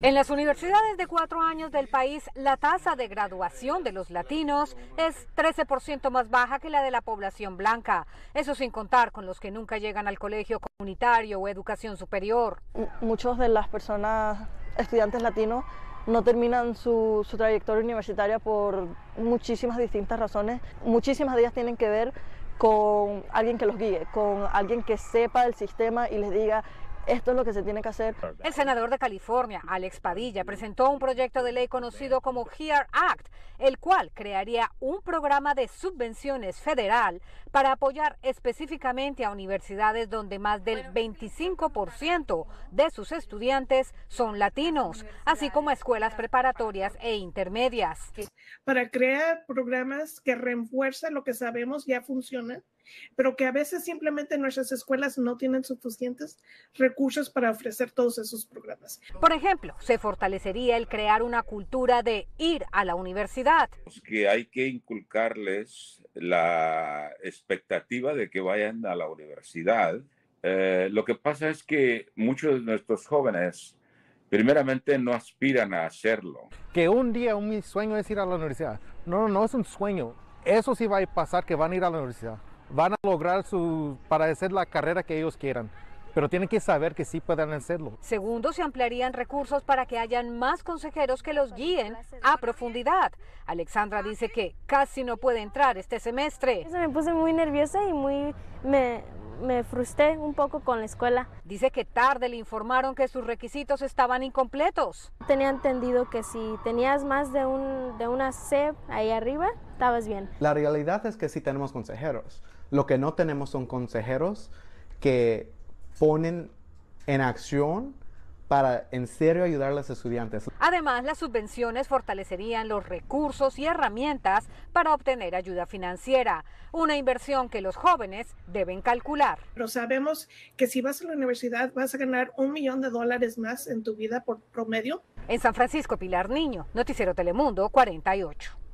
En las universidades de cuatro años del país, la tasa de graduación de los latinos es 13% más baja que la de la población blanca, eso sin contar con los que nunca llegan al colegio comunitario o educación superior. Muchos de las personas, estudiantes latinos, no terminan su, trayectoria universitaria por muchísimas distintas razones. Muchísimas de ellas tienen que ver con alguien que los guíe, con alguien que sepa el sistema y les diga esto es lo que se tiene que hacer. El senador de California, Alex Padilla, presentó un proyecto de ley conocido como HERE Act, el cual crearía un programa de subvenciones federal para apoyar específicamente a universidades donde más del 25% de sus estudiantes son latinos, así como escuelas preparatorias e intermedias. Para crear programas que refuerzan lo que sabemos ya funciona pero que a veces simplemente nuestras escuelas no tienen suficientes recursos para ofrecer todos esos programas. Por ejemplo, se fortalecería el crear una cultura de ir a la universidad. Pues que hay que inculcarles la expectativa de que vayan a la universidad. Eh, lo que pasa es que muchos de nuestros jóvenes primeramente no aspiran a hacerlo. Que un día un, mi sueño es ir a la universidad. No, no, no es un sueño. Eso sí va a pasar que van a ir a la universidad van a lograr su, para hacer la carrera que ellos quieran pero tienen que saber que sí pueden hacerlo. Segundo, se ampliarían recursos para que hayan más consejeros que los guíen a profundidad. Alexandra dice que casi no puede entrar este semestre. Eso me puse muy nerviosa y muy me, me frustré un poco con la escuela. Dice que tarde le informaron que sus requisitos estaban incompletos. Tenía entendido que si tenías más de, un, de una C ahí arriba, estabas bien. La realidad es que sí tenemos consejeros. Lo que no tenemos son consejeros que ponen en acción para en serio ayudar a los estudiantes. Además, las subvenciones fortalecerían los recursos y herramientas para obtener ayuda financiera, una inversión que los jóvenes deben calcular. Pero sabemos que si vas a la universidad vas a ganar un millón de dólares más en tu vida por promedio. En San Francisco, Pilar Niño, Noticiero Telemundo 48.